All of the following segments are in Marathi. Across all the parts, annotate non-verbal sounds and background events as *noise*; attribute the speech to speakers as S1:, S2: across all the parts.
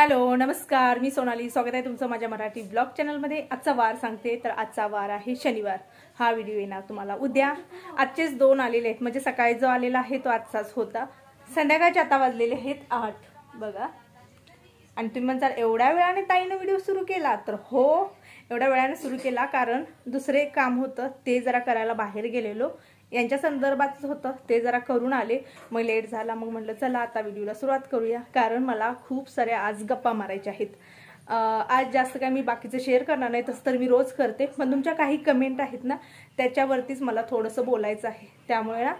S1: हॅलो नमस्कार मी सोनाली स्वागत आहे तुमचं माझ्या मराठी ब्लॉग चॅनलमध्ये आजचा वार सांगते तर आजचा वार आहे शनिवार हा व्हिडिओ येणार तुम्हाला उद्या आजचेच दोन आलेले आहेत म्हणजे सकाळी जो आलेला आहे तो आजचाच होता संध्याकाळचे आता वाजलेले आहेत आठ बघा आणि तुम्ही म्हणजे एवढ्या वेळाने ताईनं व्हिडिओ सुरू केला तर हो एवढ्या वेळाने सुरू केला कारण दुसरे काम होतं ते जरा करायला बाहेर गेलेलो यांच्या संदर्भात होतं ते जरा करून आले मग लेट झाला मग म्हटलं चला आता व्हिडिओला सुरुवात करूया कारण मला खूप साऱ्या आज गप्पा मारायच्या आहेत आज जास्त काय मी बाकीचं शेअर करणार नाही तसं तर मी रोज करते पण तुमच्या काही कमेंट आहेत ना त्याच्यावरतीच मला थोडंसं बोलायचं आहे त्यामुळे ना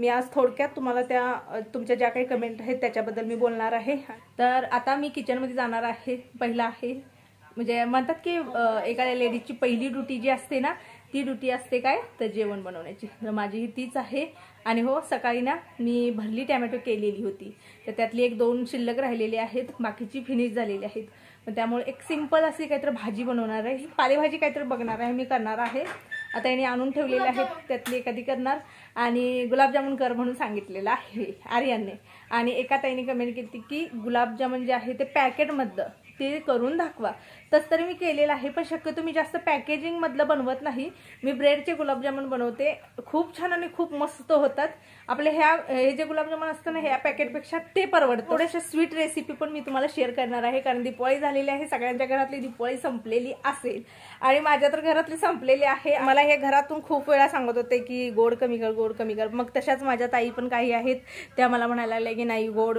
S1: मी आज थोडक्यात तुम्हाला त्या तुमच्या ज्या काही कमेंट आहेत त्याच्याबद्दल मी बोलणार आहे तर आता मी किचनमध्ये जाणार आहे पहिला आहे म्हणजे म्हणतात की एखाद्या लेडीजची पहिली ड्युटी जी असते ना ती ड्युटी असते काय तर जेवण बनवण्याची तर माझी ही तीच आहे आणि हो सकाळी ना मी भरली टॅमॅटो केलेली होती तर त्यातली एक दोन शिल्लक राहिलेली आहेत बाकीची फिनिश झालेली आहेत पण त्यामुळे एक सिंपल अशी काहीतरी भाजी बनवणार आहे ही पालेभाजी काहीतरी बघणार आहे मी करणार आहे आता याने आणून ठेवलेले आहेत त्यातली एखादी करणार आणि गुलाबजामुन कर म्हणून सांगितलेलं आहे आर्यने आणि एका ताईने कमेंट केली की गुलाबजामुन जे आहे ते पॅकेटमधलं ते करून दाखवा तस तरी मी केलेलं आहे पण शक्यतो मी जास्त पॅकेजिंगमधलं बनवत नाही मी ब्रेडचे गुलाबजामुन बनवते खूप छान आणि खूप मस्त होतात आपले ह्या हे जे गुलाबजामुन असतं ना ह्या पॅकेटपेक्षा ते परवडतं थोड्याशा स्वीट रेसिपी पण मी तुम्हाला शेअर करणार आहे कारण दिपाळी झालेली आहे सगळ्यांच्या घरातली दिपाळी संपलेली असेल आणि माझ्या तर घरातली संपलेली आहे मला हे घरातून खूप वेळा सांगत होते की गोड कमी कर गोड कमी कर मग तशाच माझ्या ताई पण काही आहेत त्या मला म्हणायला लागल्या की नाही गोड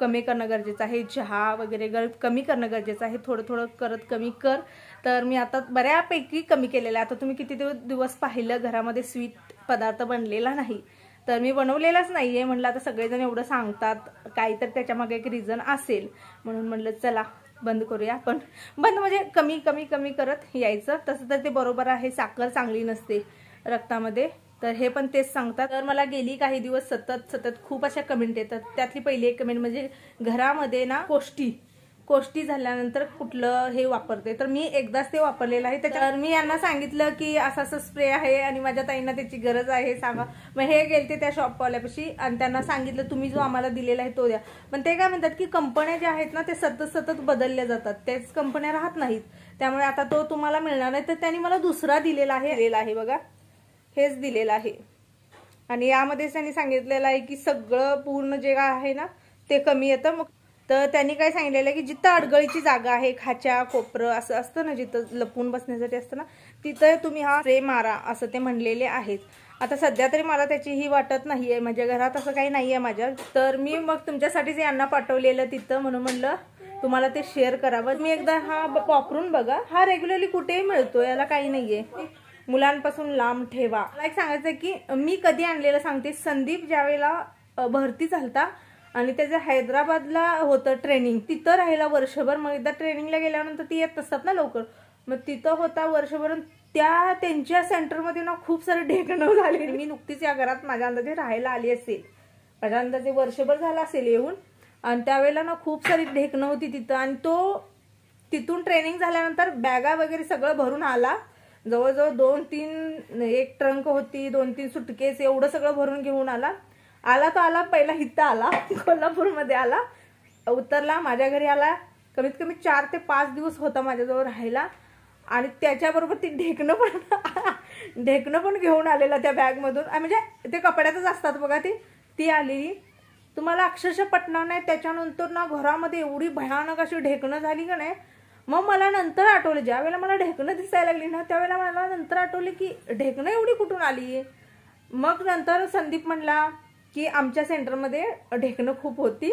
S1: कमी करणं गरजेचं आहे चहा वगैरे कमी करणं गरजेचं आहे थोडं थोडं करत कमी कर तर मी आता बऱ्यापैकी कमी केलेलं आहे आता तुम्ही किती दिवस पाहिलं घरामध्ये स्वीट पदार्थ बनलेला नाही तर मी बनवलेलाच नाही आहे म्हटलं आता सगळेजण एवढं सांगतात काहीतरी त्याच्यामागे एक रिझन असेल म्हणून म्हटलं चला बंद करूया आपण बंद म्हणजे कमी कमी कमी करत यायचं तसं तर ते बरोबर आहे साखर चांगली नसते रक्तामध्ये तर हे पण तेच सांगतात तर मला गेली काही दिवस सतत सतत खूप अशा कमेंट येतात त्यातली पहिली एक कमेंट म्हणजे घरामध्ये ना कोष्टी कोष्टी झाल्यानंतर कुठलं हे वापरते तर मी एकदाच ते वापरलेलं आहे त्याच्यावर मी यांना सांगितलं की असं असं स्प्रे आहे आणि माझ्या ताईंना त्याची गरज आहे सांगा मग हे ते त्या शॉपवाल्यापाशी आणि त्यांना सांगितलं तुम्ही जो आम्हाला दिलेला आहे तो द्या पण ते काय म्हणतात की कंपन्या ज्या आहेत ना ते सतत सतत बदलल्या जातात त्याच कंपन्या राहत नाहीत त्यामुळे आता तो तुम्हाला मिळणार नाही तर त्यांनी मला दुसरा दिलेला आहे दिलेला आहे बघा हेच दिलेलं आहे आणि यामध्येच त्यांनी सांगितलेलं आहे की सगळं पूर्ण जे काय आहे ना ते कमी येतं मग तर त्यांनी काय सांगितलेलं आहे की जिथं अडगळीची जागा आहे खाच्या कोपरं असं असतं ना जिथं लपून बसण्यासाठी असतं ना तिथं तुम्ही हा स्प्रे मारा असं ते म्हणलेले आहेत आता सध्या तरी मला त्याची ही वाटत नाहीये माझ्या घरात असं काही नाही आहे माझ्या तर मी मग तुमच्यासाठीच यांना पाठवलेलं तिथं म्हणून म्हणलं तुम्हाला ते शेअर करावं मी एकदा हा वापरून बघा हा रेग्युलरली कुठेही मिळतो याला काही नाहीये मुलांपासून लांब ठेवा मला एक सांगायचं की मी कधी आणलेलं सांगते संदीप ज्यावेळेला भरती झालता आणि त्याचं हैदराबादला होतं ट्रेनिंग तिथं राहिला वर्षभर मग एकदा ट्रेनिंगला गेल्यानंतर ती येत असतात ना लवकर मग तिथं होता वर्षभर त्या त्यांच्या सेंटरमध्ये ना खूप सारे ढेकणं झाले मी नुकतीच या घरात माझ्या अंदाजे राहायला आली असेल माझ्या अंदाजे वर्षभर झाला असेल येऊन आणि त्यावेळेला ना खूप सारी ढेकणं होती तिथं आणि तो तिथून ट्रेनिंग झाल्यानंतर बॅगा वगैरे सगळं भरून आला जवळजवळ दोन तीन एक ट्रंक होती दोन तीन सुटकेस एवढं सगळं भरून घेऊन आला आला तो आला पहिला हिता आला *laughs* कोल्हापूरमध्ये आला उतरला माझ्या घरी आला कमीत कमी चार ते पाच दिवस होता माझ्याजवळ राहायला आणि त्याच्याबरोबर ती ढेकणं पण *laughs* ढेकणं पण घेऊन आलेला त्या बॅगमधून म्हणजे ते कपड्यातच असतात बघा ती ती आली तुम्हाला अक्षरशः पटणार नाही त्याच्यानंतर ना घरामध्ये एवढी भयानक अशी ढेकणं झाली का नाही मग मला नंतर आठवलं ज्यावेळेला मला ढेकणं दिसायला लागली ना त्यावेळेला मला नंतर आठवले की ढेकणं एवढी कुठून आली मग नंतर संदीप म्हणला की आमच्या सेंटरमध्ये ढेकणं खूप होती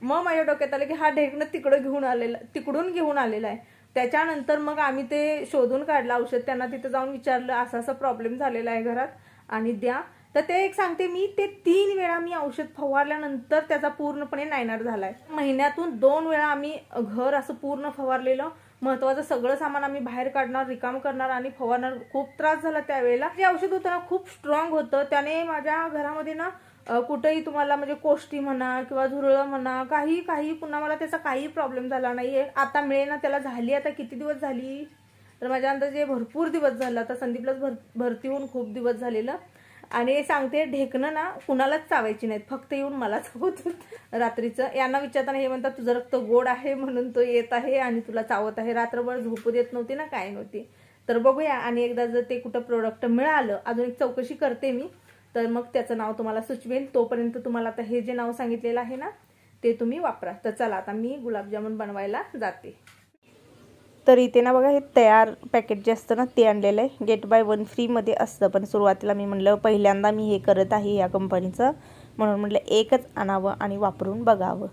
S1: मग माझ्या डोक्यात आलं की हा ढेकणं तिकडं घेऊन आलेला तिकडून घेऊन आलेला आहे त्याच्यानंतर मग आम्ही ते शोधून काढलं औषध त्यांना तिथं जाऊन विचारलं असा असा प्रॉब्लेम झालेला आहे घरात आणि द्या तर ते एक सांगते मी ते तीन वेळा मी औषध फवारल्यानंतर त्याचा पूर्णपणे नायनार झालाय महिन्यातून दोन वेळा आम्ही घर असं पूर्ण फवारलेलं महत्वाचं सगळं सामान आम्ही बाहेर काढणार रिकाम करणार आणि फवारणार खूप त्रास झाला त्यावेळेला जे औषध होतं ना खूप स्ट्रॉंग होतं त्याने माझ्या घरामध्ये ना कुठेही तुम्हाला म्हणजे कोष्टी म्हणा किंवा झुरळं म्हणा काही काही पुन्हा मला त्याचा काही प्रॉब्लेम झाला नाहीये आता ना त्याला झाली आता किती दिवस झाली तर माझ्या अंदाजे भरपूर दिवस झाला आता संदीपलाच भर भरती होऊन खूप दिवस झालेलं आणि सांगते ढेकणं ना कुणालाच चावायची नाहीत फक्त येऊन मला चावत *laughs* रात्रीचं यांना विचारताना हे म्हणतात तुझं रक्त गोड आहे म्हणून तो येत आहे आणि तुला चावत आहे रात्रभर झोपू देत नव्हती ना काय नव्हती तर बघूया आणि एकदा जर ते कुठं प्रोडक्ट मिळालं अजून एक चौकशी करते मी तर मग त्याचं नाव तुम्हाला सुचवेल तोपर्यंत तुम्हाला आता हे जे नाव सांगितलेलं आहे ना ते तुम्ही वापरा तर चला आता मी गुलाबजामुन बनवायला जाते तर इथे ना बघा हे तयार पॅकेट जे असतं ना ते आणलेलं आहे गेट बाय वन फ्रीमध्ये असतं पण सुरुवातीला मी म्हटलं पहिल्यांदा मी हे करत आहे या कंपनीचं म्हणून म्हटलं एकच आणावं आणि वापरून बघावं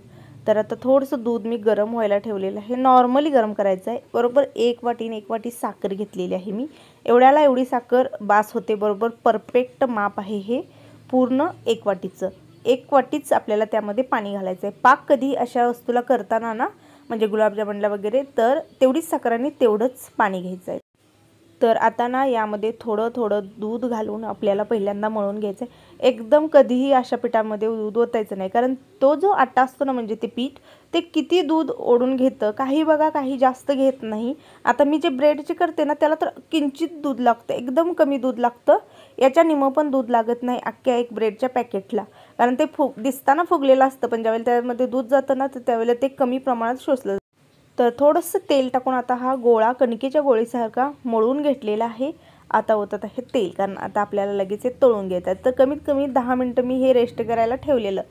S1: तर आता थोडंसं दूध मी गरम व्हायला ठेवलेलं आहे नॉर्मली गरम करायचं आहे बरोबर एक वाटीने एक वाटी साखर घेतलेली आहे मी एवढ्याला एवढी साखर बास होते बरोबर परफेक्ट माप आहे हे पूर्ण एक वाटीचं एक वाटीच आपल्याला त्यामध्ये पाणी घालायचं आहे पाक कधी अशा वस्तूला करताना ना म्हणजे गुलाबजामुनला वगैरे तर तेवढीच साखराने तेवढंच पाणी घ्यायचं आहे तर आता ना यामध्ये थोडं थोडं दूध घालून आपल्याला पहिल्यांदा मळून घ्यायचं आहे एकदम कधीही अशा पिठामध्ये दूध ओतायचं नाही कारण तो जो आटा असतो ना म्हणजे ते पीठ ते किती दूध ओढून घेतं काही बघा काही जास्त घेत नाही आता मी जे ब्रेडचे करते ना त्याला तर किंचित दूध लागतं एकदम कमी दूध लागतं याच्या निमं पण दूध लागत नाही अख्ख्या एक ब्रेडच्या पॅकेटला कारण ते फुग दिसताना फुगलेलं असतं पण ज्यावेळेला त्यामध्ये दूध जातं ना तर त्यावेळेला ते कमी प्रमाणात शोषलं तर थोडंसं तेल टाकून आता हा गोळा कणकेच्या गोळीसारखा मळून घेतलेला आहे आता होतात हे तेल कारण आता आपल्याला लगेच हे तळून घ्यायचं तर कमीत कमी दहा मिनटं मी हे रेस्ट करायला ठेवलेलं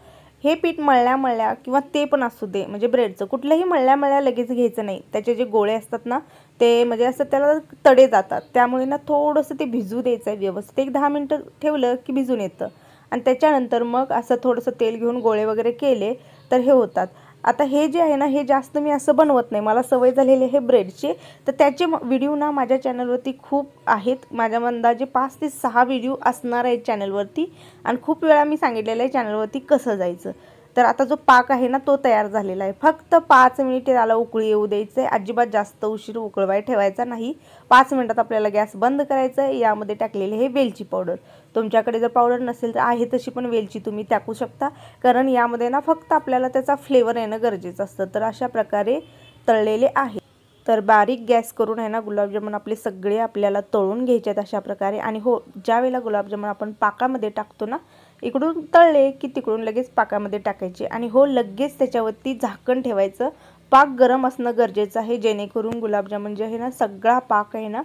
S1: हे पीठ मळल्या मळल्या किंवा ते पण असू दे म्हणजे ब्रेडचं कुठलंही मळल्या मळल्या लगेच घ्यायचं नाही त्याचे जे गोळे असतात ना ते म्हणजे असं त्याला तडे जातात त्यामुळे ना थोडंसं ते भिजू द्यायचं आहे व्यवस्थित एक दहा मिनटं ठेवलं की भिजून येतं आणि त्याच्यानंतर मग असं थोडंसं तेल घेऊन गोळे वगैरे केले तर हे होतात आता हे जे आहे ना हे जास्त मी असं बनवत नाही मला सवय झालेली आहे ब्रेडचे तर त्याचे व्हिडिओ ना माझ्या चॅनलवरती खूप आहेत माझ्या अंदाजे पाच ते सहा व्हिडिओ असणार आहेत चॅनलवरती आणि खूप वेळा मी सांगितलेलं आहे चॅनलवरती कसं जायचं तर आता जो पाक आहे ना तो तयार झालेला आहे फक्त पाच मिनिटे त्याला उकळी येऊ द्यायचं आहे अजिबात जास्त उशीर उकळवाय ठेवायचा नाही पाच मिनिटात आपल्याला गॅस बंद करायचं आहे यामध्ये टाकलेले हे वेलची पावडर तुमच्याकडे जर पावडर नसेल तर आहे तशी पण वेलची तुम्ही टाकू शकता कारण यामध्ये ना फक्त आपल्याला त्याचा फ्लेवर येणं गरजेचं असतं तर अशा प्रकारे तळलेले आहे तर बारीक गॅस करून आहे ना गुलाबजामुन आपले सगळे आपल्याला तळून घ्यायचे आहेत अशा प्रकारे आणि हो ज्यावेळेला गुलाबजामुन आपण पाकामध्ये टाकतो ना इकडून तळले की तिकडून लगेच पाकामध्ये टाकायचे आणि हो लगेच त्याच्यावरती झाकण ठेवायचं पाक गरम असणं गरजेचं आहे जेणेकरून गुलाबजामुन जे आहे ना सगळा पाक आहे ना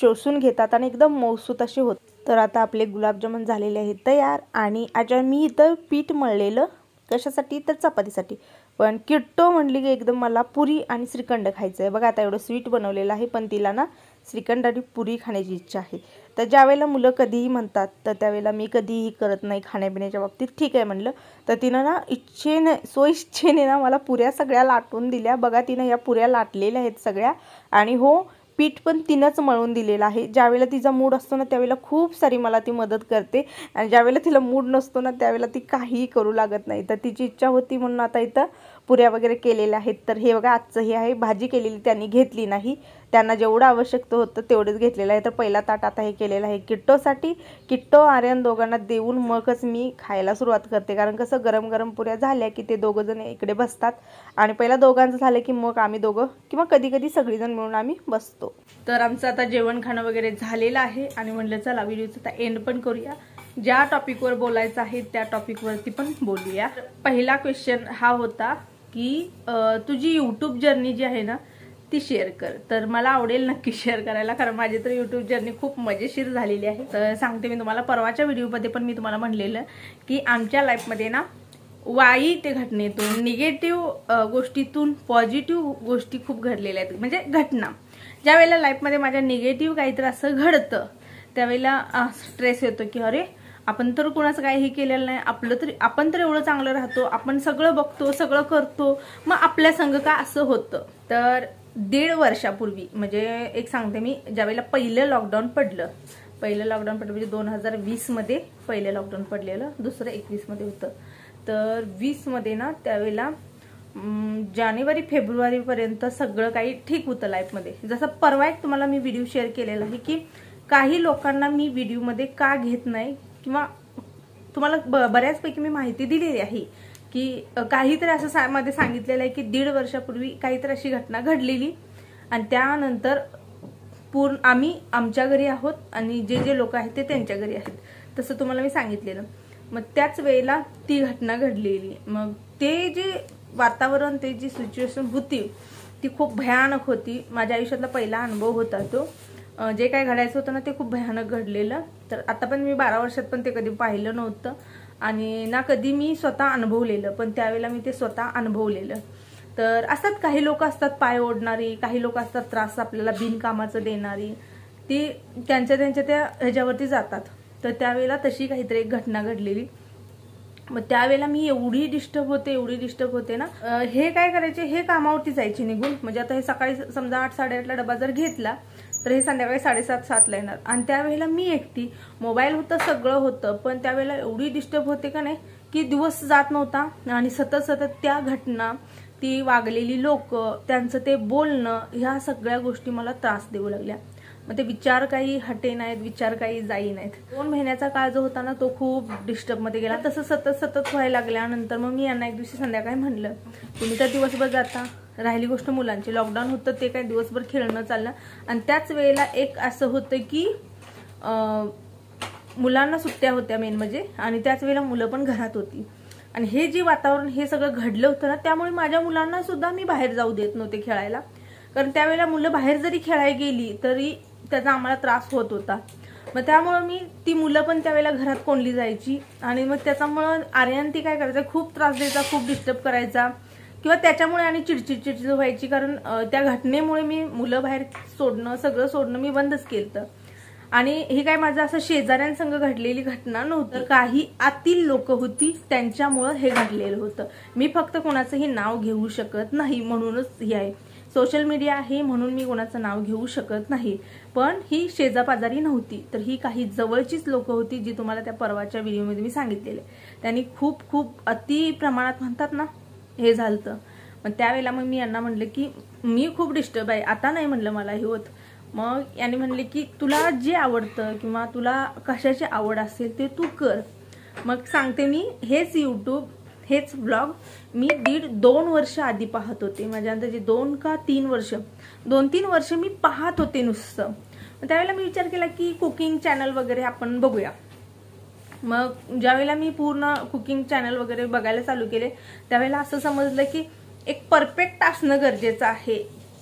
S1: शोषून घेतात आणि एकदम मौसूत असे होत तर आता आपले गुलाबजामुन झालेले आहेत तयार आणि आजा मी इथं पीठ मळलेलं कशासाठी तर चपातीसाठी पण किट्टो म्हणली की एकदम मला पुरी आणि श्रीखंड खायचं आहे बघा आता एवढं स्वीट बनवलेलं आहे पण तिला ना श्रीखंड आणि पुरी खाण्याची इच्छा आहे तर ज्यावेळेला मुलं कधीही म्हणतात तर त्यावेळेला मी कधीही करत नाही खाण्यापिण्याच्या बाबतीत ठीक आहे म्हणलं तर तिनं ना इच्छेने स्वइच्छेने ना मला पुऱ्या सगळ्या लाटून दिल्या बघा तिनं या पुऱ्या लाटलेल्या आहेत सगळ्या आणि हो पीठ पण तिनंच मळून दिलेलं आहे ज्यावेळेला तिचा मूड असतो ना त्यावेळेला खूप सारी मला ती मदत करते आणि ज्यावेळेला तिला मूड नसतो ना त्यावेळेला ती काहीही करू लागत नाही तर तिची इच्छा होती म्हणून आता इथं पुऱ्या वगैरे केलेल्या आहेत तर हे बघा आजचं हे आहे भाजी केलेली त्यांनी घेतली नाही त्यांना जेवढं आवश्यक होतं तेवढंच घेतलेलं आहे तर पहिला ताट आता हे केलेलं आहे किट्टोसाठी किट्टो आर्यन दोघांना देऊन मगच मी खायला सुरुवात करते कारण कसं गरम गरम पुऱ्या झाल्या की ते दोघंजण इकडे बसतात आणि पहिला दोघांचं झालं की मग आम्ही दोघं किंवा कधी कधी सगळीजण मिळून आम्ही बसतो तर आमचं आता जेवण खाणं वगैरे झालेलं आहे आणि म्हणलं चला व्हिडिओचं आता एंड पण करूया ज्या टॉपिकवर बोलायचं आहे त्या टॉपिकवरती पण बोलूया पहिला क्वेश्चन हा होता की तुझी यूट्यूब जर्नी जी आहे ना ती शेअर कर तर मला आवडेल नक्की शेअर करायला कारण माझी तर यूट्यूब जर्नी खूप मजेशीर झालेली आहे तर सांगते मी तुम्हाला परवाच्या व्हिडिओमध्ये पण मी तुम्हाला म्हणलेलं की आमच्या लाईफमध्ये ना वाईट घटनेतून निगेटिव्ह गोष्टीतून पॉझिटिव्ह गोष्टी खूप घडलेल्या आहेत म्हणजे घटना ज्यावेळेला लाईफमध्ये माझ्या निगेटिव्ह काहीतरी असं घडतं त्यावेळेला स्ट्रेस येतो की अरे आपण तर कोणाचं काय हे केलेलं नाही आपलं तरी आपण तर एवढं चांगलं राहतो आपण सगळं बघतो सगळं करतो मग आपल्या संघ का असं होतं तर दीड वर्षापूर्वी म्हणजे एक सांगते मी ज्यावेळेला पहिलं लॉकडाऊन पडलं पहिलं लॉकडाऊन पडलं म्हणजे दोन हजार वीसमध्ये पहिलं लॉकडाऊन पडलेलं दुसरं एकवीसमध्ये होतं तर वीसमध्ये ना त्यावेळेला जानेवारी फेब्रुवारीपर्यंत सगळं काही ठीक होतं लाईफमध्ये जसं परवा एक तुम्हाला मी व्हिडिओ शेअर केलेला आहे की काही लोकांना मी व्हिडिओमध्ये का घेत नाही किंवा तुम्हाला ब बऱ्याचपैकी मी माहिती दिलेली आहे की काहीतरी असं सा मध्ये सांगितलेलं आहे की दीड वर्षापूर्वी काहीतरी अशी घटना घडलेली आणि त्यानंतर पूर्ण आम्ही आमच्या घरी आहोत आणि जे जे लोक आहेत ते त्यांच्या घरी आहेत तसं तुम्हाला मी सांगितलेलं मग त्याच वेळेला ती घटना घडलेली मग ते जे वातावरण ते जी सिच्युएशन होती ती खूप भयानक होती माझ्या आयुष्यातला पहिला अनुभव होता तो जे काय घडायचं होतं ना ते खूप भयानक घडलेलं तर आता पण मी बारा वर्षात पण ते कधी पाहिलं नव्हतं आणि ना कधी मी स्वतः अनुभवलेलं पण त्यावेळेला मी ते स्वतः अनुभवलेलं तर असतात काही लोक असतात पाय ओढणारी काही लोक असतात त्रास आपल्याला बिनकामाचं देणारी ती त्यांच्या त्यांच्या त्या ह्याच्यावरती जातात तर त्यावेळेला तशी काहीतरी एक घटना घडलेली मग त्यावेळेला मी एवढी डिस्टर्ब होते एवढी डिस्टर्ब होते ना हे काय करायचे हे कामावरती जायचे निघून म्हणजे आता हे सकाळी समजा आठ साडेआठला डबा जर घेतला तर हे संध्याकाळी साडेसात सातला येणार आणि त्यावेळेला मी एकटी मोबाईल होतं सगळं होतं पण त्यावेळेला एवढी डिस्टर्ब होते का नाही की दिवस जात नव्हता आणि सतत सतत त्या घटना ती वागलेली लोक त्यांचं ते बोलणं ह्या सगळ्या गोष्टी मला त्रास देऊ लागल्या मग ते विचार काही हटे नाहीत विचार काही जाई नाहीत दोन महिन्याचा काळ जो होता ना तो खूप डिस्टर्बमध्ये गेला तसं सतत सतत व्हायला लागल्यानंतर मग मी यांना एक दिवशी संध्याकाळी म्हणलं तुम्ही तर दिवसभर जाता राहिली गोष्ट मुलांची लॉकडाऊन होतं ते काय दिवसभर खेळणं चाललं आणि त्याच वेळेला एक असं होतं की मुलांना सुट्ट्या होत्या मेन म्हणजे आणि त्याच वेळेला मुलं पण घरात होती आणि हे जे वातावरण हे सगळं घडलं होतं ना त्यामुळे माझ्या मुलांना सुद्धा मी बाहेर जाऊ देत नव्हते खेळायला कारण त्यावेळेला मुलं बाहेर जरी खेळायला गेली तरी त्याचा आम्हाला त्रास होत होता मग त्यामुळं मी ती मुलं पण त्यावेळेला घरात कोंडली जायची आणि मग त्याच्यामुळं आर्यन ती काय करायचं खूप त्रास द्यायचा खूप डिस्टर्ब करायचा किंवा त्याच्यामुळे आणि चिडचिड व्हायची कारण त्या घटनेमुळे मी मुलं बाहेर सोडणं सगळं सोडणं मी बंदच केलं आणि हे काय माझं असं शेजाऱ्यांसंग घडलेली घटना नव्हतं काही आतील लोक होती त्यांच्यामुळं हे घडलेलं होतं मी फक्त कोणाचंही नाव घेऊ शकत नाही म्हणूनच हे आहे सोशल मीडिया आहे म्हणून मी कोणाचं नाव घेऊ शकत नाही पण ही शेजापाजारी नव्हती तर ही काही जवळचीच लोक होती जी तुम्हाला त्या परवाच्या व्हिडिओमध्ये मी सांगितलेले त्यांनी खूप खूप अति प्रमाणात म्हणतात ना हे झालं मग त्यावेळेला मग मी यांना म्हटलं की मी खूप डिस्टर्ब आहे आता नाही म्हणलं मला हे होत मग यांनी म्हणले की तुला जे आवडतं किंवा तुला कशाची आवड असेल ते तू कर मग सांगते मी हेच यूट्यूब हेच ब्लॉग मी दीड दोन वर्ष आधी पाहत होते माझ्या अंदाजे दोन का तीन वर्ष दोन तीन वर्ष मी पाहत होते नुसतं त्यावेळेला मी विचार केला की कुकिंग चॅनल वगैरे आपण बघूया मग ज्यावेळेला मी पूर्ण कुकिंग चॅनल वगैरे बघायला चालू केले त्यावेळेला असं समजलं की एक परफेक्ट असणं गरजेचं आहे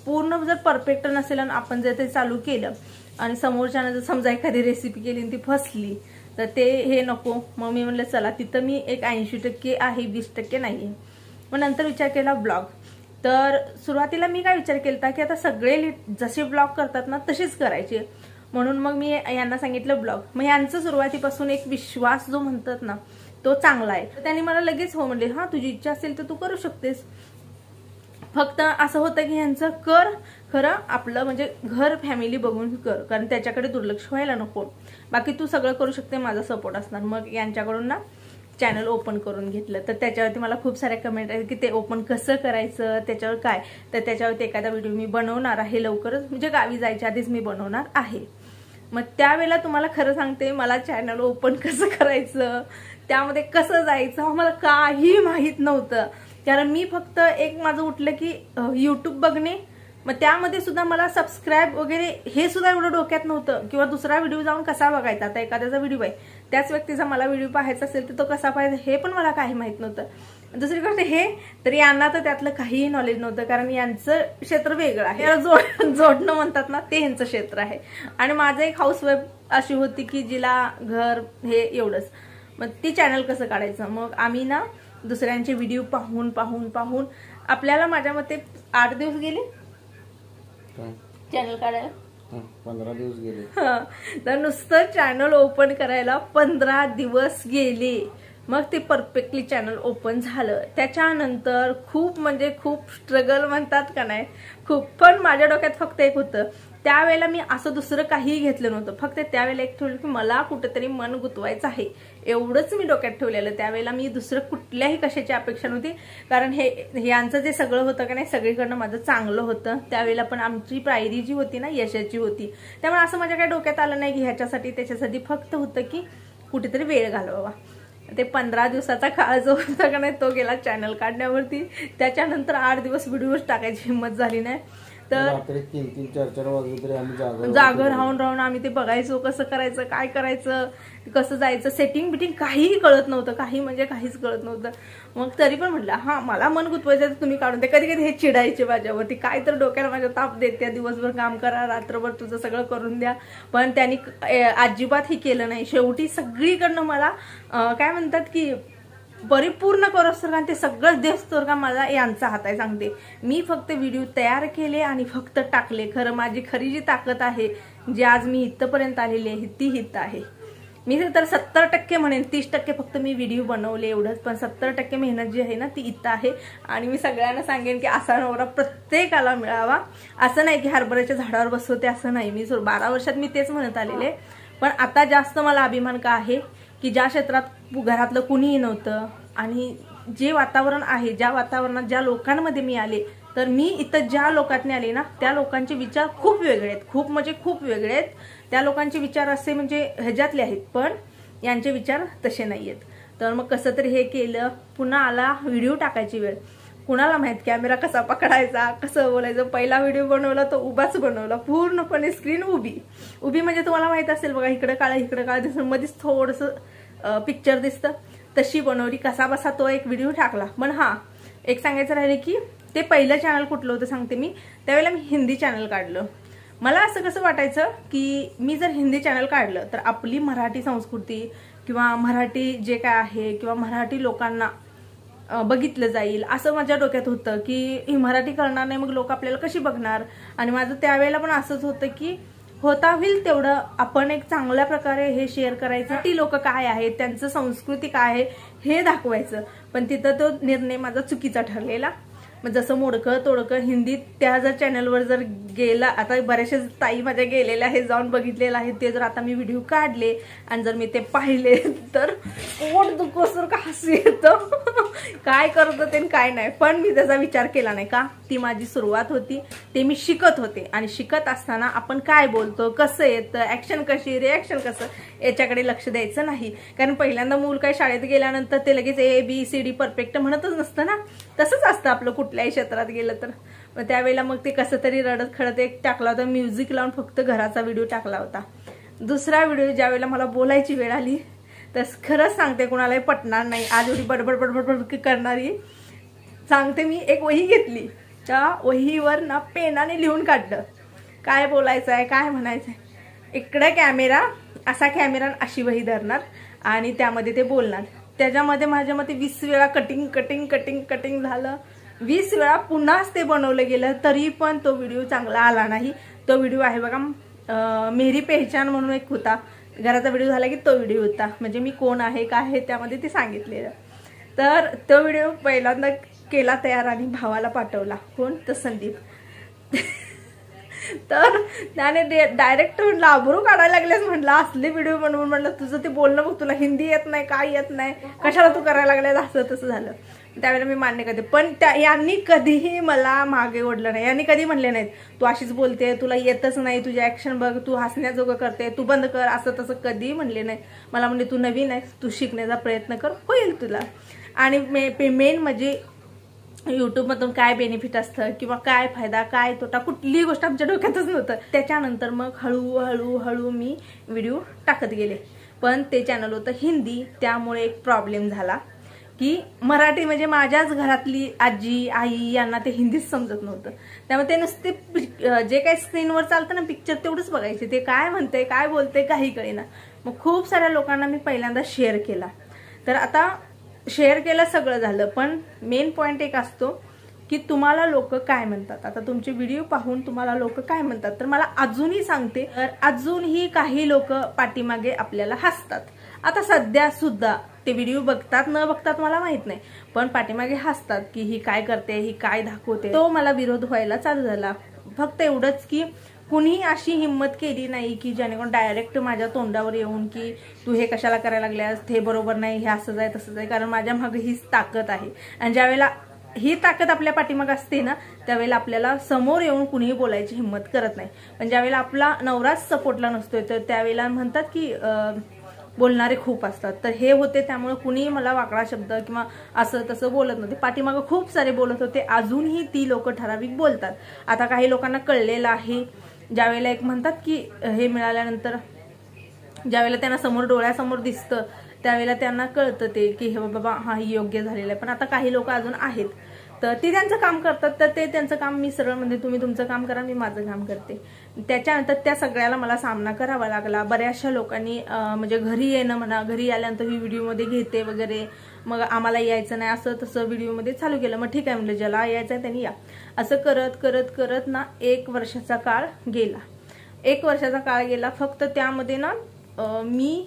S1: पूर्ण जर परफेक्ट नसेल आणि आपण जर ते चालू केलं आणि समोरच्यानं जर समजा एखादी रेसिपी केली आणि ती फसली तर ते हे नको मग मी म्हणलं चला तिथं मी एक ऐंशी टक्के आहे वीस टक्के नाही मग नंतर विचार केला ब्लॉग तर सुरुवातीला मी काय विचार केला की आता सगळे जसे ब्लॉग करतात ना तसेच करायचे म्हणून मग मी यांना सांगितलं ब्लॉग मग यांचं सुरुवातीपासून एक विश्वास जो म्हणतात ना तो चांगला आहे त्यांनी मला लगेच हो म्हणले हा तुझी इच्छा असेल तर तू करू शकतेस फक्त असं होतं की यांचं कर खरं आपलं म्हणजे घर फॅमिली बघून कर कारण त्याच्याकडे दुर्लक्ष व्हायला नको बाकी तू सगळं करू शकते माझा सपोर्ट असणार मग यांच्याकडून ना चॅनल ओपन करून घेतलं तर त्याच्यावरती मला खूप साऱ्या कमेंट आहेत की ते ओपन कसं करायचं त्याच्यावर काय तर त्याच्यावरती एखादा व्हिडिओ मी बनवणार आहे लवकरच म्हणजे गावी जायच्या आधीच मी बनवणार आहे मग त्यावेळेला तुम्हाला खरं सांगते मला चॅनल ओपन कसं करायचं त्यामध्ये कसं जायचं मला काही माहीत नव्हतं कारण मी फक्त एक माझं उठलं की युट्यूब बघणे मग त्यामध्ये सुद्धा मला सबस्क्राईब वगैरे हे सुद्धा एवढं डोक्यात नव्हतं किंवा दुसरा व्हिडिओ जाऊन कसा बघायचा आता एखाद्याचा व्हिडिओ आहे त्याच व्यक्तीचा मला व्हिडिओ पाहायचा असेल तर तो कसा पाहायचा हे पण मला काही माहीत नव्हतं दुसरी गोष्ट हे तर यांना तर त्यातलं काहीही नॉलेज नव्हतं कारण यांचं क्षेत्र वेगळं आहे याला जोडणं *laughs* म्हणतात ना ते यांचं क्षेत्र आहे आणि माझं एक हाऊस वेब अशी होती की जिला घर हे एवढंच मग ती चॅनल कसं काढायचं मग आम्ही ना दुसऱ्यांचे व्हिडिओ पाहून पाहून पाहून आपल्याला माझ्या मते आठ दिवस गेले चॅनल काढायला पंधरा दिवस गेले तर नुसतं चॅनल ओपन करायला पंधरा दिवस गेले मग ते परफेक्टली चॅनल ओपन झालं त्याच्यानंतर खूप म्हणजे खूप स्ट्रगल म्हणतात का नाही खूप पण माझ्या डोक्यात फक्त एक होतं त्यावेळेला मी असं दुसरं काहीही घेतलं नव्हतं फक्त त्यावेळेला एक ठेवलं की मला कुठेतरी मन गुतवायचं आहे एवढंच मी डोक्यात ठेवलेलं त्यावेळेला मी दुसरं कुठल्याही कशाची अपेक्षा नव्हती कारण हे यांचं जे सगळं होतं का नाही सगळीकडनं माझं चांगलं होतं त्यावेळेला पण आमची प्रायरी जी होती ना यशाची होती त्यामुळे असं माझ्या काही डोक्यात आलं नाही की ह्याच्यासाठी त्याच्यासाठी फक्त होतं की कुठेतरी वेळ घालवावा ते पंधरा दिवसाचा काळ जो होता का नाही तो गेला चॅनल काढण्यावरती त्याच्यानंतर आठ दिवस व्हिडिओज टाकायची हिंमत झाली नाही तर तीन तीन चार चार वाजले आम्ही जागं राहून राहून आम्ही ते बघायचो कसं करायचं काय करायचं कसं जायचं सेटिंग बिटिंग काहीही कळत नव्हतं काही म्हणजे काहीच कळत नव्हतं मग तरी पण म्हटलं हा मला मन गुतवायचं तुम्ही काढून दे कधी कधी हे चिडायचे माझ्यावरती काय तर डोक्याला माझ्या ताप त्या दिवसभर काम करा रात्रभर तुझं सगळं करून द्या पण त्यांनी अजिबात हे केलं नाही शेवटी सगळीकडनं मला काय म्हणतात की परिपूर्ण करोस्तर कारण ते सगळंच देसतोर का माझा यांचा हात आहे सांगते मी फक्त व्हिडिओ तयार केले आणि फक्त टाकले खरं माझी खरी जी ताकद आहे जी आज मी इथपर्यंत आलेली आहे ती हित आहे मी तर सत्तर टक्के म्हणेन तीस टक्के फक्त मी व्हिडिओ बनवले एवढंच पण सत्तर टक्के मेहनत जी आहे ना ती इथं आहे आणि मी सगळ्यांना सांगेन की असा नवरा प्रत्येकाला मिळावा असं नाही की हरभऱ्याच्या झाडावर बसवते असं नाही मी बारा वर्षात मी तेच म्हणत आलेले पण आता जास्त मला अभिमान का आहे की ज्या क्षेत्रात घरातलं कुणीही नव्हतं आणि जे वातावरण आहे ज्या वातावरणात ज्या लोकांमध्ये मी आले तर मी इथं ज्या लोकांनी आले ना त्या लोकांचे विचार खूप वेगळे आहेत खूप म्हणजे खूप वेगळे आहेत त्या लोकांचे विचार असे म्हणजे ह्याच्यातले आहेत पण यांचे विचार तसे नाही आहेत तर मग कसं तरी हे केलं पुन्हा आला व्हिडिओ टाकायची वेळ कुणाला माहीत कॅमेरा कसा पकडायचा कसं बोलायचं पहिला व्हिडिओ बनवला तो उभाच बनवला पूर्णपणे स्क्रीन उभी उभी म्हणजे तुम्हाला माहित असेल बघा इकडे काळ इकडे काळ दिसून मध्येच थोडंसं पिक्चर दिसतं तशी बनवली कसा बसा तो एक व्हिडिओ टाकला पण हां एक सांगायचं राहिले की ते पहिलं चॅनल कुठलं होतं सांगते मी त्यावेळेला मी हिंदी चॅनल काढलं मला असं कसं वाटायचं की मी जर हिंदी चॅनल काढलं तर आपली मराठी संस्कृती किंवा मराठी जे काय आहे किंवा मराठी लोकांना बघितलं जाईल असं माझ्या डोक्यात होतं की ही मराठी करणार नाही मग लोक आपल्याला कशी बघणार आणि माझं त्यावेळेला पण असंच होतं की होता होईल तेवढं आपण एक चांगल्या प्रकारे हे शेअर करायचं ती लोक काय आहेत त्यांचं संस्कृती काय आहे हे दाखवायचं पण तिथं तो निर्णय माझा चुकीचा ठरलेला मग जसं मोडकं तोडकं हिंदी त्या जर चॅनलवर जर गेला आता बऱ्याचशा ताई माझ्या गेलेल्या आहेत जाऊन बघितलेलं आहे ते जर आता मी व्हिडिओ काढले आणि जर मी ते पाहिले तर पोट दुखोसर का हसू येतं काय करत ते काय नाही पण मी त्याचा विचार केला नाही का ती माझी सुरुवात होती ते मी शिकत होते आणि शिकत असताना आपण काय बोलतो कसं येतं ऍक्शन कशी रिॲक्शन कसं याच्याकडे लक्ष द्यायचं नाही कारण पहिल्यांदा मूल काय शाळेत गेल्यानंतर ते लगेच A B C D perfect म्हणतच नसतं ना तसंच असतं आपलं कुठल्याही क्षेत्रात गेलं तर मग त्यावेळेला मग ते कसं तरी रडत खडत एक टाकला होता म्युझिक लावून फक्त घराचा व्हिडिओ टाकला होता दुसरा व्हिडिओ ज्यावेळेला मला बोलायची वेळ आली तर खरंच सांगते कुणालाही पटणार नाही आज एवढी बडबड बडबड बडबड करणारी सांगते मी एक वही घेतली त्या वहीवर ना पेनाने लिहून काढलं काय बोलायचं आहे काय म्हणायचं आहे इकडे कॅमेरा असा कॅमेरा अशी वही धरणार आणि त्यामध्ये ते बोलणार त्याच्यामध्ये माझ्या मते वीस वेळा कटिंग कटिंग कटिंग कटिंग झालं वीस वेळा पुन्हाच ते बनवलं गेलं तरी पण तो व्हिडिओ चांगला आला नाही तो व्हिडिओ आहे बघा मेरी पेहचान म्हणून एक होता घराचा व्हिडिओ झाला की तो व्हिडिओ होता म्हणजे मी कोण आहे काय आहे त्यामध्ये ते सांगितलेलं तर तो व्हिडिओ पहिल्यांदा केला तयार आणि भावाला पाठवला कोण तर संदीप तर त्याने डायरेक्ट म्हटलं आभरू काढायला लागलेस म्हटलं असले व्हिडिओ बनवून म्हणलं तुझं ते बोलणं बघ तुला हिंदी येत नाही काय येत नाही कशाला तू करायला लागलेस असं तसं झालं त्यावेळेला मी मान्य करते पण त्या यांनी कधीही मला मागे ओढलं नाही यांनी कधी म्हणले नाहीत तू अशीच बोलते तुला येतच नाही तुझे ॲक्शन बघ तू हसण्याजोगं करते तू बंद कर असं तसं कधीही म्हणले नाही मला म्हणले तू नवीन आहेस तू शिकण्याचा प्रयत्न कर होईल तुला आणि मे मेन म्हणजे युट्यूबमधून काय बेनिफिट असतं किंवा काय फायदा काय तोटा कुठलीही गोष्ट आमच्या डोक्यातच नव्हतं त्याच्यानंतर मग हळूहळू हळू मी व्हिडिओ टाकत गेले पण ते चॅनल होतं हिंदी त्यामुळे एक प्रॉब्लेम झाला की मराठी म्हणजे माझ्याच घरातली आजी आई यांना ते हिंदीच समजत नव्हतं त्यामुळे ते नुसते जे काही स्क्रीनवर चालतं ना पिक्चर तेवढंच बघायचे ते काय म्हणते काय बोलते काही कळेना मग खूप साऱ्या लोकांना मी पहिल्यांदा शेअर केला तर आता शेअर केलं सगळं झालं पण मेन पॉईंट एक असतो की तुम्हाला लोक काय म्हणतात आता तुमचे व्हिडिओ पाहून तुम्हाला लोक काय म्हणतात तर मला अजूनही सांगते तर अजूनही काही लोक पाठीमागे आपल्याला हसतात आता सध्या सुद्धा ते व्हिडिओ बघतात न बघतात मला माहित नाही पण पाठीमागे हसतात की ही काय करते ही काय दाखवते तो मला विरोध व्हायला चालू झाला फक्त एवढंच की कुणीही अशी हिंमत केली नाही की जेणेकरून डायरेक्ट माझ्या तोंडावर येऊन की तू हे कशाला करायला लागल्यास हे बरोबर नाही हे असंच आहे तसंच आहे कारण माझ्या मागे हीच ताकद आहे आणि ज्यावेळेला ही ताकद आपल्या पाठीमाग असते ना त्यावेळेला आपल्याला समोर येऊन कुणीही बोलायची हिंमत करत नाही पण ज्यावेळेला आपला नवराच सपोर्टला नसतोय तर त्यावेळेला म्हणतात की बोलणारे खूप असतात तर हे होते त्यामुळे कुणीही मला वाकडा शब्द किंवा असं तसं बोलत नव्हते पाठीमागं खूप सारे बोलत होते अजूनही ती लोक ठराविक बोलतात आता काही लोकांना कळलेलं आहे ज्यावेळेला एक म्हणतात की हे मिळाल्यानंतर ज्यावेळेला त्यांना समोर डोळ्यासमोर दिसतं त्यावेळेला त्यांना कळतं ते की हे बाबा हा योग्य झालेलं आहे पण आता काही लोक अजून आहेत तर ते त्यांचं काम करतात तर ते त्यांचं काम मी सरळ म्हणजे तुम्ही तुमचं काम करा मी माझं काम करते त्याच्यानंतर त्या सगळ्याला मला सामना करावा लागला बऱ्याचशा लोकांनी म्हणजे घरी येणं म्हणा घरी आल्यानंतर ही व्हिडिओमध्ये घेते वगैरे मग आम्हाला यायचं नाही असं तसं व्हिडिओमध्ये चालू केलं मग ठीक आहे म्हणजे ज्याला यायचं आहे त्यांनी या असं करत करत करत ना एक वर्षाचा काळ गेला एक वर्षाचा काळ गेला फक्त त्यामध्ये ना मी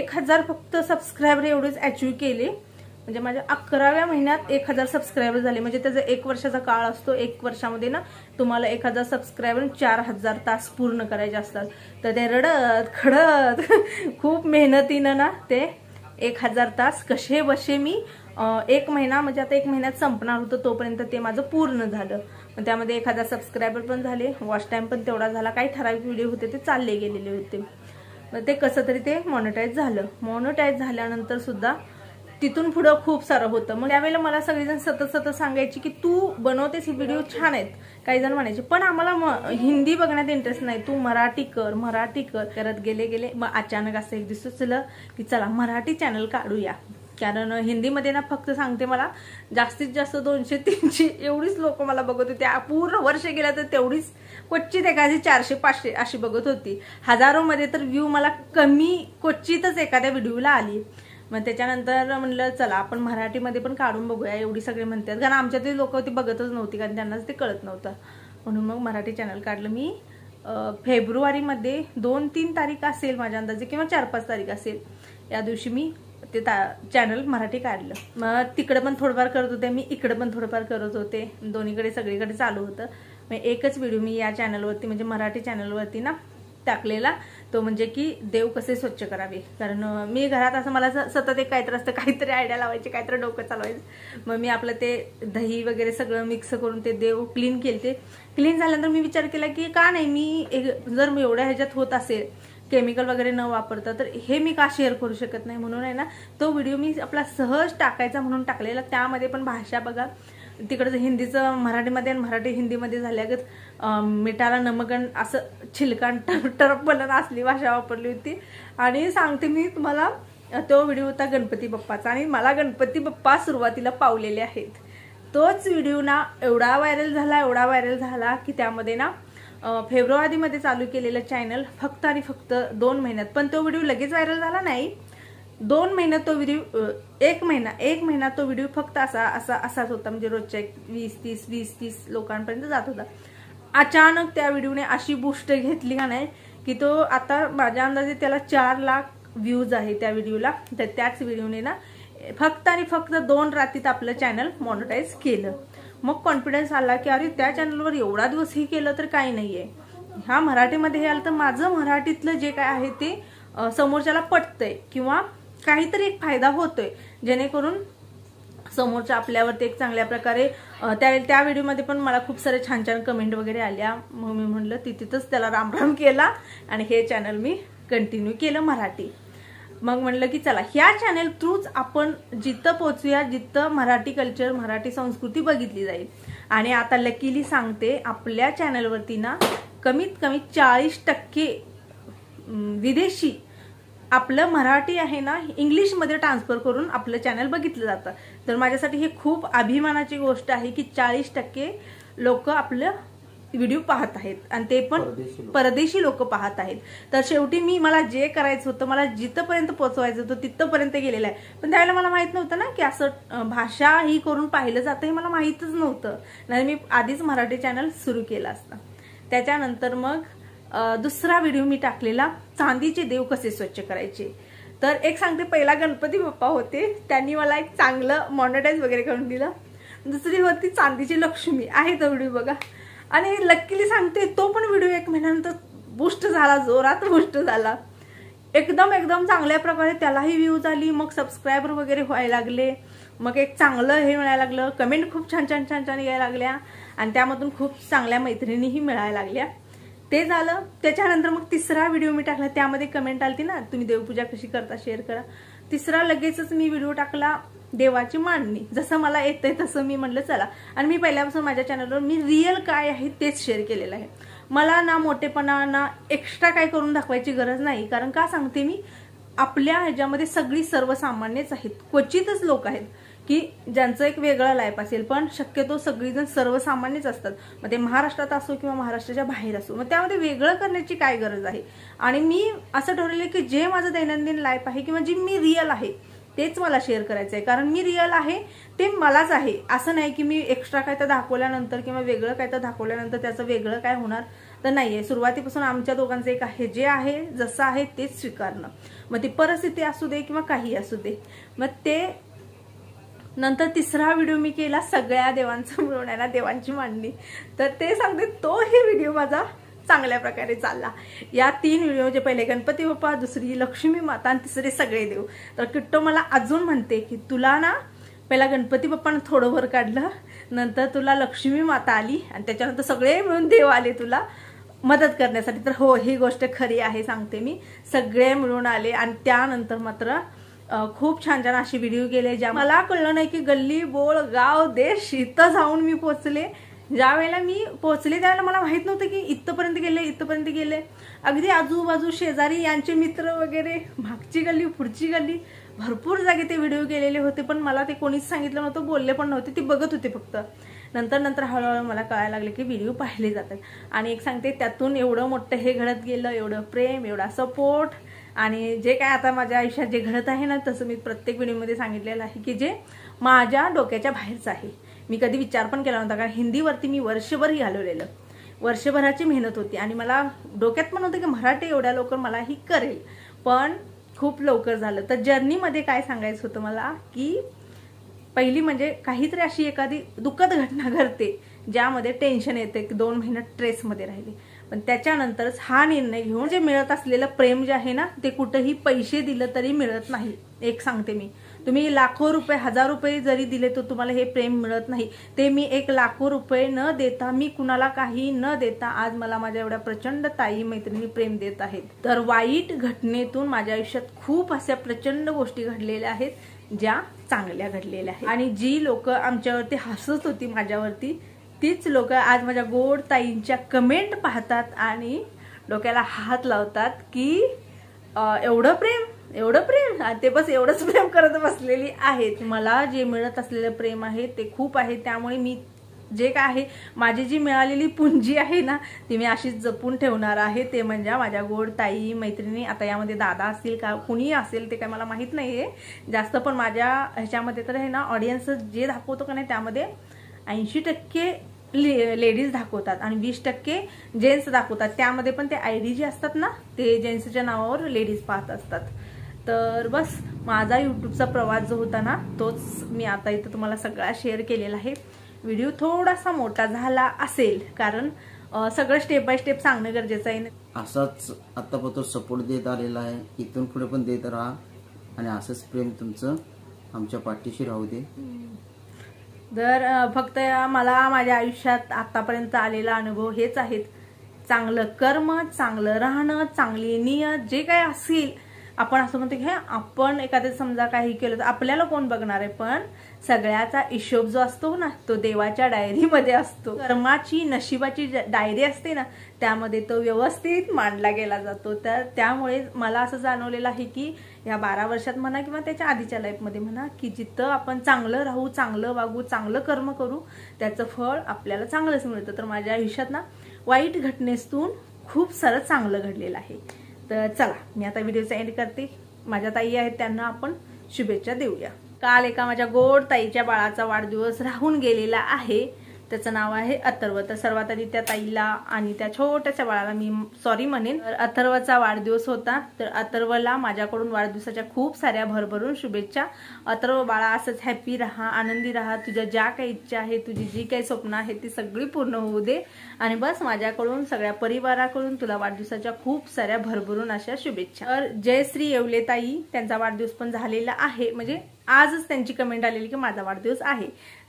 S1: एक हजार फक्त सबस्क्रायबर एवढेच अचीव्ह केले म्हणजे माझ्या अकराव्या महिन्यात एक हजार सबस्क्रायबर झाले म्हणजे त्याचा एक वर्षाचा काळ असतो एक वर्षामध्ये ना तुम्हाला एक हजार सबस्क्रायबर चार हजार तास पूर्ण करायचे असतात तर ते रडत खडत *laughs* खूप मेहनतीनं ना ते एक हजार तास कसे बसे मी एक महिना म्हणजे आता एक महिन्यात संपणार होतं तोपर्यंत ते माझं पूर्ण झालं त्यामध्ये एखादा सबस्क्रायबर पण झाले वॉच टाईम पण तेवढा झाला काही ठराविक व्हिडिओ होते ते चालले गेलेले होते मग ते कसं तरी ते मॉनिटाईज झालं मॉनिटाईज झाल्यानंतर सुद्धा तिथून पुढं खूप सारं होतं मग त्यावेळेला मला सगळेजण सतत सतत सांगायची की तू बनवतेस ही व्हिडिओ छान आहेत काही जण म्हणायचे पण आम्हाला हिंदी बघण्यात इंटरेस्ट नाही तू मराठी कर मराठी कर करत गेले गेले मग अचानक असं एक दिवस की चला मराठी चॅनल काढूया कारण हिंदीमध्ये ना फक्त सांगते मला जास्तीत जास्त दोनशे तीनशे एवढीच लोक मला बघत होती पूर्ण वर्ष गेलं तर तेवढीच क्वचित एखादी चारशे पाचशे अशी बघत होती हजारो मध्ये तर व्ह्यू मला कमी क्वचितच एखाद्या व्हिडिओला आली मग त्याच्यानंतर म्हणलं चला आपण मराठीमध्ये पण काढून बघूया एवढी सगळे म्हणतात कारण आमच्यातली लोक ती बघतच नव्हती कारण त्यांनाच ते कळत नव्हतं म्हणून मग मराठी चॅनल काढलं मी फेब्रुवारीमध्ये दोन तीन तारीख असेल माझ्या अंदाजे किंवा चार पाच तारीख असेल या दिवशी मी ते चॅनल मराठी काढलं मग तिकडं पण थोडंफार करत होते मी इकडं पण थोडंफार करत होते दोन्हीकडे सगळीकडे चालू होतं मग एकच व्हिडिओ मी या चॅनलवरती म्हणजे मराठी चॅनलवरती ना टाकलेला तो म्हणजे की देव कसे स्वच्छ करावे कारण मी घरात असं मला सतत एक काहीतरी असतं काहीतरी आयडिया लावायचे काहीतरी डोकं चालवायचं मग मी आपलं ते दही वगैरे सगळं मिक्स करून ते देव क्लीन केले ते क्लीन झाल्यानंतर मी विचार केला की का नाही मी जर जर एवढ्या ह्याच्यात होत असेल केमिकल वगैरे न वापरता तर हे मी का शेअर करू शकत नाही म्हणून आहे ना तो व्हिडिओ मी आपला सहज टाकायचा म्हणून टाकलेला त्यामध्ये पण भाषा बघा तिकडचं हिंदीचं मराठीमध्ये आणि मराठी हिंदीमध्ये झाल्यागत मिठाला नमकण असं छिलकाण टर असली भाषा वापरली होती आणि सांगते मी तुम्हाला तो व्हिडिओ होता गणपती बाप्पाचा आणि मला गणपती बाप्पा सुरुवातीला पावलेले आहेत तोच व्हिडिओ ना एवढा व्हायरल झाला एवढा व्हायरल झाला की त्यामध्ये ना फेब्रुवारीमध्ये चालू केलेलं चॅनल फक्त आणि फक्त दोन महिन्यात पण तो व्हिडिओ लगेच व्हायरल झाला नाही दोन महिन्यात तो व्हिडिओ एक महिना एक महिना तो व्हिडिओ फक्त असा असा असाच होता म्हणजे रोजच्या एक वीस तीस वीस तीस लोकांपर्यंत जात होता अचानक त्या व्हिडिओने अशी बुष्ट घेतली का नाही की तो आता माझ्या अंदाजे त्याला चार लाख व्ह्यूज आहे त्या व्हिडिओला तर त्याच व्हिडिओने ना फक्त आणि फक्त दोन रात्रीत आपलं चॅनल मॉनिटाईज केलं मग कॉन्फिडन्स आला की अरे त्या चॅनलवर एवढा दिवस हे केलं तर काही नाहीये ह्या मराठीमध्ये हे आलं तर माझं मराठीतलं जे काय आहे ते समोरच्याला पटतंय किंवा काहीतरी एक फायदा होतोय जेणेकरून समोरच्या आपल्यावरती एक चांगल्या प्रकारे त्या त्या व्हिडिओमध्ये पण मला खूप सारे छान छान कमेंट वगैरे आल्या मग मी म्हणलं तिथेच त्याला रामराम केला आणि हे चॅनल मी कंटिन्यू केलं मराठी मग म्हणलं की चला ह्या चॅनल थ्रूच आपण जिथं पोचूया जिथं मराठी कल्चर मराठी संस्कृती बघितली जाईल आणि आता लकीली सांगते आपल्या चॅनलवरती ना कमीत कमी चाळीस टक्के विदेशी आपलं मराठी आहे ना इंग्लिशमध्ये ट्रान्सफर करून आपलं चॅनल बघितलं जातं तर माझ्यासाठी हे खूप अभिमानाची गोष्ट आहे की चाळीस टक्के लोक आपलं व्हिडिओ पाहत आहेत आणि ते पण परदेशी लोक पाहत आहेत तर शेवटी मी मला जे करायचं होतं मला जिथपर्यंत पोहोचवायचं होतं तिथपर्यंत गेलेलं आहे पण त्यावेळेला मला माहित नव्हतं ना की असं भाषा ही करून पाहिलं जातं हे मला माहितच नव्हतं नाही मी आधीच मराठी चॅनल सुरू केलं असता त्याच्यानंतर मग दुसरा व्हिडिओ मी टाकलेला चांदीचे देव कसे स्वच्छ करायचे तर एक सांगते पहिला गणपती बाप्पा होते त्यांनी मला एक चांगलं मॉनिटाईज वगैरे करून दिलं दुसरी होती चांदीची लक्ष्मी आहे तो व्हिडिओ बघा आणि लक्कीली सांगते तो पण व्हिडिओ एक महिन्यानंतर बुस्ट झाला जोरात बुस्ट झाला एकदम एकदम चांगल्या प्रकारे त्यालाही व्ह्यूज आली मग सबस्क्रायबर वगैरे व्हायला लागले मग एक चांगलं हे मिळायला लागलं कमेंट खूप छान छान छान छान यायला लागल्या आणि त्यामधून खूप चांगल्या मैत्रिणीही मिळायला लागल्या ते झालं त्याच्यानंतर मग तिसरा व्हिडिओ मी टाकला त्यामध्ये कमेंट आलती ना तुम्ही देवपूजा कशी करता शेअर करा तिसरा लगेचच मी व्हिडिओ टाकला देवाची मांडणी जसं मला आहे तसं मी म्हटलं चला आणि मी पहिल्यापासून माझ्या चॅनलवर मी रिअल काय आहे तेच शेअर केलेलं आहे मला ना मोठेपणा ना एक्स्ट्रा काय करून दाखवायची गरज नाही कारण का सांगते मी आपल्या ह्याच्यामध्ये सगळी सर्वसामान्यच आहेत क्वचितच लोक आहेत की ज्यांचं एक वेगळं लाईफ असेल पण शक्यतो सगळीजण सर्वसामान्यच असतात मग ते महाराष्ट्रात असो किंवा महाराष्ट्राच्या बाहेर असो मग त्यामध्ये वेगळं करण्याची काय गरज आहे आणि मी असं ठरवलं की जे माझं दैनंदिन लाईफ आहे किंवा जी मी रिअल आहे तेच मला शेअर करायचं आहे कारण मी रिअल आहे ते मलाच आहे असं नाही की मी एक्स्ट्रा काय तर दाखवल्यानंतर किंवा वेगळं काय तर दाखवल्यानंतर त्याचं वेगळं काय होणार तर नाही आहे सुरुवातीपासून आमच्या दोघांचं एक आहे जे आहे जसं आहे तेच स्वीकारणं मग ती परिस्थिती असू दे किंवा काही असू दे मग ते नंतर तिसरा व्हिडिओ मी केला सगळ्या देवांचा मिळवण्याला देवांची मांडणी तर ते सांगते तोही व्हिडिओ माझा चांगल्या प्रकारे चालला या तीन व्हिडिओ म्हणजे पहिले गणपती बाप्पा दुसरी लक्ष्मी माता आणि तिसरे सगळे देव तर किट्टो मला अजून म्हणते की तुला ना पहिला गणपती बाप्पानं थोडं भर काढलं नंतर तुला लक्ष्मी माता आली आणि त्याच्यानंतर सगळे मिळून देव आले तुला मदत करण्यासाठी तर हो ही गोष्ट खरी आहे सांगते मी सगळे मिळून आले आणि त्यानंतर मात्र खूप छान छान असे व्हिडिओ गेले ज्या मला कळलं नाही की गल्ली बोळ गाव देश इथं जाऊन मी पोचले ज्या वेळेला मी पोहोचले त्यावेळेला मला माहित नव्हतं की इथपर्यंत गेले इथंपर्यंत गेले अगदी आजूबाजू शेजारी यांचे मित्र वगैरे मागची गल्ली पुढची गल्ली भरपूर जागे ते व्हिडिओ गेलेले होते पण मला ते कोणीच सांगितलं नव्हतं बोलले पण नव्हते ते बघत होते फक्त नंतर नंतर हळूहळू मला कळायला लागले की व्हिडिओ पाहिले जातात आणि एक सांगते त्यातून एवढं मोठं हे घडत गेलं एवढं प्रेम एवढा सपोर्ट आणि जे काय आता माझ्या आयुष्यात जे घडत आहे ना तसं मी प्रत्येक व्हिडिओमध्ये सांगितलेलं आहे की जे माझ्या डोक्याच्या बाहेरचं आहे मी कधी विचार पण केला नव्हता कारण हिंदीवरती मी वर्षभरही घालवलेलं वर्षभराची मेहनत होती आणि मला डोक्यात पण होतं की मराठी एवढ्या लवकर मला ही करेल पण खूप लवकर झालं तर जर्नीमध्ये काय सांगायचं होतं मला की पहिली म्हणजे काहीतरी अशी एखादी दुःखद घटना घडते ज्यामध्ये टेन्शन येते की दोन महिने ट्रेसमध्ये राहिले पण त्याच्यानंतरच हा निर्णय घेऊन जे मिळत असलेलं प्रेम जे आहे ना ते कुठंही पैसे दिलं तरी मिळत नाही एक सांगते मी तुम्ही लाखो रुपये हजार रुपये जरी दिले तर तुम्हाला हे प्रेम मिळत नाही ते मी एक लाखो रुपये न देता मी कुणाला काही न देता आज मला माझ्या एवढ्या प्रचंड ताई मैत्रिणी प्रेम देत आहेत तर वाईट घटनेतून माझ्या आयुष्यात खूप अशा प्रचंड गोष्टी घडलेल्या आहेत ज्या चांगल्या घडलेल्या आहेत आणि जी लोक आमच्यावरती हसत होती माझ्यावरती तीच लोक आज माझ्या गोड ताईंच्या कमेंट पाहतात आणि डोक्याला हात लावतात की एवढं प्रेम एवढं प्रेम ते बस एवढंच प्रेम करत बसलेली आहेत मला जे मिळत असलेलं प्रेम आहे ते खूप आहे त्यामुळे मी जे काय आहे माझी जी मिळालेली पुंजी आहे ना ती मी अशीच जपून ठेवणार आहे ते म्हणजे माझ्या गोड ताई मैत्रिणी आता यामध्ये दादा असतील का कुणीही असेल ते काय मला माहीत नाही आहे जास्त पण माझ्या ह्याच्यामध्ये तर हे ना ऑडियन्स जे दाखवतो का नाही त्यामध्ये ऐंशी टक्के ले लेडीज दाखवतात आणि वीस टक्के जेंट्स दाखवतात त्यामध्ये पण ते आय जे असतात ना ते जेंट्सच्या नावावर लेडीज पाहत असतात तर बस माझा यूट्यूबचा प्रवास जो होता ना तोच मी आता इथं तुम्हाला सगळा शेअर केलेला आहे व्हिडिओ थोडासा मोठा झाला असेल कारण सगळं स्टेप बाय स्टेप सांगणं गरजेचं आहे असाच आतापर्यंत सपोर्ट देत आलेला आहे इथून पुढे पण देत राहा आणि असंच प्रेम तुमचं आमच्या पाठीशी राहू दे तर फक्त मला माझ्या आयुष्यात आतापर्यंत आलेला अनुभव हेच आहेत चांगलं कर्म चांगलं राहणं चांगली नियत जे काय असेल आपण असं म्हणतो की आपण एखाद्या समजा काही केलं तर आपल्याला कोण बघणार आहे पण सगळ्याचा हिशोब जो असतो ना तो देवाच्या डायरीमध्ये असतो कर्माची नशिबाची डायरी असते ना त्यामध्ये तो व्यवस्थित मांडला गेला जातो तर त्यामुळे मला असं जाणवलेलं आहे की या बारा वर्षात म्हणा किंवा त्याच्या आधीच्या लाईफमध्ये म्हणा की जिथं आपण चांगलं राहू चांगलं वागू चांगलं कर्म करू त्याचं फळ आपल्याला चांगलंच मिळतं तर माझ्या आयुष्यात ना वाईट घटनेतून खूप सारं चांगलं घडलेलं आहे तर चला मी आता व्हिडिओचा एंड करते माझ्या ताई आहेत त्यांना आपण शुभेच्छा देऊया काल एका माझ्या गोड ताईच्या बाळाचा वाढदिवस राहून गेलेला आहे त्याचं नाव आहे अथर्व तर सर्वात आधी त्या ताईला आणि त्या छोट्याशा बाळाला मी सॉरी म्हणेन अथर्वचा वाढदिवस होता तर अथर्वला माझ्याकडून वाढदिवसाच्या खूप साऱ्या भरभरून शुभेच्छा अथर्व बाळा असंच हॅपी राहा आनंदी राहा तुझ्या ज्या काही इच्छा आहे तुझी जी काही स्वप्न आहे ती सगळी पूर्ण होऊ दे आणि बस माझ्याकडून सगळ्या परिवाराकडून तुला वाढदिवसाच्या खूप साऱ्या भरभरून अशा शुभेच्छा तर जयश्री येवले ताई त्यांचा वाढदिवस पण झालेला आहे म्हणजे आजच त्यांची कमेंट आलेली की माझा वाढदिवस आहे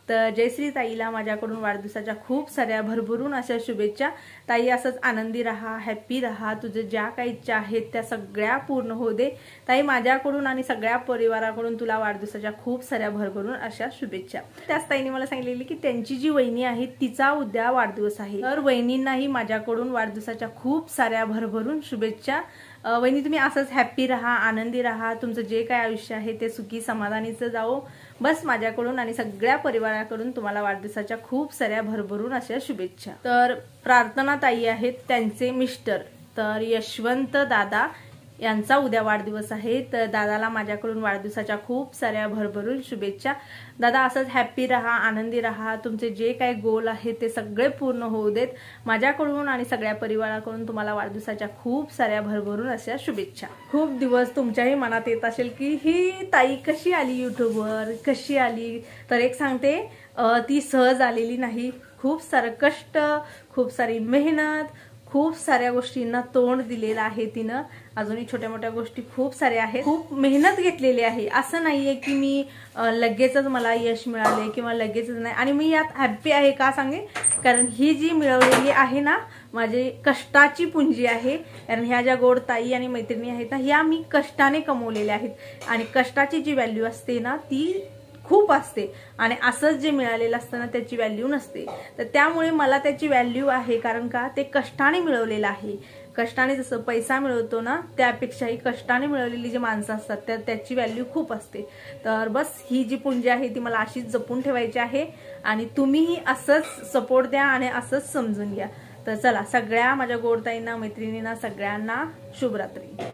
S1: तर जयश्री ताईला माझ्याकडून वाढदिवसाच्या खूप साऱ्या भरभरून अशा शुभेच्छा ताई असंच आनंदी रहा हॅप्पी रहा तुझे ज्या काही इच्छा आहेत त्या सगळ्या पूर्ण होऊ दे ताई माझ्याकडून आणि सगळ्या परिवाराकडून तुला वाढदिवसाच्या खूप साऱ्या भरभरून अशा शुभेच्छा त्याच ताईने मला सांगितलेली की त्यांची जी वहिनी आहे तिचा उद्या वाढदिवस आहे तर वहिनींनाही माझ्याकडून वाढदिवसाच्या खूप साऱ्या भरभरून शुभेच्छा वहिनी तुम्ही असंच हॅप्पी रहा आनंदी रहा तुमचं जे काय आयुष्य आहे ते सुखी समाधानीचं जाओ बस माझ्याकडून आणि सगळ्या परिवाराकडून तुम्हाला वाढदिवसाच्या खूप साऱ्या भरभरून अशा शुभेच्छा तर प्रार्थना ताई आहेत त्यांचे मिस्टर तर यशवंत दादा यांचा उद्या वाढदिवस आहे तर दादाला माझ्याकडून वाढदिवसाच्या खूप साऱ्या भरभरून शुभेच्छा दादा असंच हॅप्पी रहा आनंदी रहा तुमचे जे काही गोल आहेत ते सगळे पूर्ण होऊ देत माझ्याकडून आणि सगळ्या परिवाराकडून तुम्हाला वाढदिवसाच्या खूप साऱ्या भरभरून अशा शुभेच्छा खूप दिवस तुमच्याही मनात येत असेल की ही ताई कशी आली युट्यूबवर कशी आली तर एक सांगते ती सहज आलेली नाही खूप सारं कष्ट खूप सारी मेहनत खूप साऱ्या गोष्टींना तोंड दिलेलं आहे तिनं अजूनही छोट्या मोठ्या गोष्टी खूप साऱ्या आहेत खूप मेहनत घेतलेली आहे असं नाहीये की मी लगेचच मला यश मिळाले किंवा लगेचच नाही आणि मी यात हॅप्पी आहे का सांगेन कारण ही जी मिळवलेली आहे ना माझी कष्टाची पुंजी आहे कारण ह्या ज्या गोड ताई आणि मैत्रिणी आहेत ना ह्या मी कष्टाने कमवलेल्या आहेत आणि कष्टाची जी व्हॅल्यू असते ना ती खूप असते आणि असंच जे मिळालेलं असतं ना त्याची व्हॅल्यू नसते तर त्यामुळे मला त्याची व्हॅल्यू आहे कारण का ते कष्टाने मिळवलेलं आहे कष्टाने जसं पैसा मिळवतो ना त्यापेक्षाही कष्टाने मिळवलेली जी माणसं असतात त्या त्याची व्हॅल्यू खूप असते तर बस ही जी पुंजी आहे ती मला अशीच जपून ठेवायची आहे आणि तुम्हीही असंच सपोर्ट द्या आणि असंच समजून घ्या तर चला सगळ्या माझ्या गोडताईंना मैत्रिणींना सगळ्यांना शुभरात्री